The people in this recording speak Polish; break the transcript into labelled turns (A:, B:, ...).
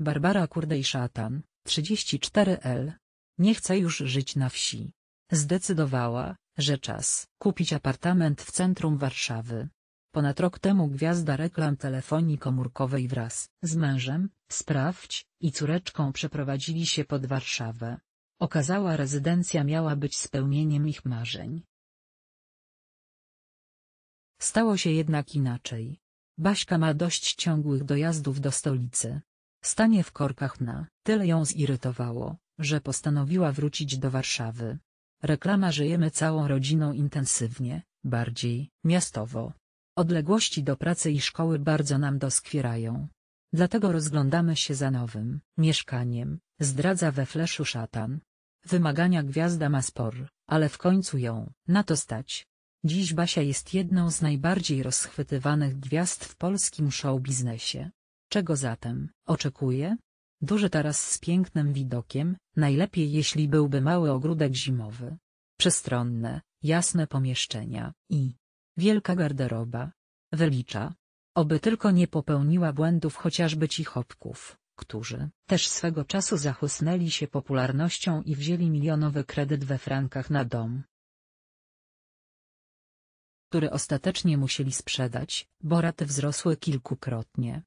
A: Barbara Kurdej-Szatan, 34L. Nie chce już żyć na wsi. Zdecydowała, że czas kupić apartament w centrum Warszawy. Ponad rok temu gwiazda reklam telefonii komórkowej wraz z mężem, sprawdź, i córeczką przeprowadzili się pod Warszawę. Okazała rezydencja miała być spełnieniem ich marzeń. Stało się jednak inaczej. Baśka ma dość ciągłych dojazdów do stolicy. Stanie w korkach na tyle ją zirytowało, że postanowiła wrócić do Warszawy. Reklama Żyjemy całą rodziną intensywnie, bardziej miastowo. Odległości do pracy i szkoły bardzo nam doskwierają. Dlatego rozglądamy się za nowym mieszkaniem, zdradza we fleszu szatan. Wymagania gwiazda ma spor, ale w końcu ją na to stać. Dziś Basia jest jedną z najbardziej rozchwytywanych gwiazd w polskim showbiznesie. Czego zatem oczekuję? Duży taras z pięknym widokiem, najlepiej jeśli byłby mały ogródek zimowy. Przestronne, jasne pomieszczenia i wielka garderoba. Wylicza. Oby tylko nie popełniła błędów chociażby ci cichopków, którzy też swego czasu zachłysnęli się popularnością i wzięli milionowy kredyt we frankach na dom który ostatecznie musieli sprzedać, bo raty wzrosły kilkukrotnie.